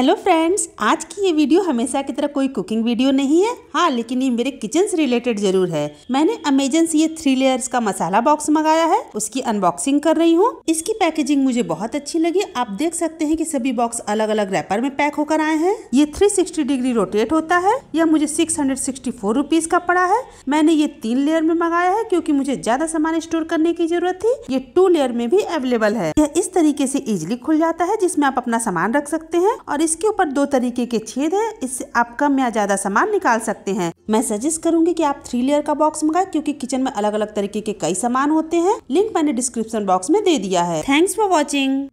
hello friends आज की ये वीडियो हमेशा की तरह कोई कुकिंग वीडियो नहीं है हाँ लेकिन ये मेरे किचन से रिलेटेड जरूर है मैंने अमेजन से ये थ्री लेयर्स का मसाला बॉक्स मंगाया है उसकी अनबॉक्सिंग कर रही हूँ इसकी पैकेजिंग मुझे बहुत अच्छी लगी आप देख सकते हैं कि सभी बॉक्स अलग अलग रैपर में पैक होकर आए हैं ये थ्री डिग्री रोटेट होता है यह मुझे सिक्स हंड्रेड का पड़ा है मैंने ये तीन लेयर में मंगाया है क्यूँकी मुझे ज्यादा सामान स्टोर करने की जरूरत थी ये टू लेयर में भी अवेलेबल है यह इस तरीके से इजिली खुल जाता है जिसमे आप अपना सामान रख सकते हैं और इस इसके ऊपर दो तरीके के छेद हैं इससे आप कम या ज़्यादा सामान निकाल सकते हैं मैं सजेस्ट करूंगी कि आप थ्री लेयर का बॉक्स मंगाए क्योंकि किचन में अलग अलग तरीके के कई सामान होते हैं लिंक मैंने डिस्क्रिप्शन बॉक्स में दे दिया है थैंक्स फॉर वॉचिंग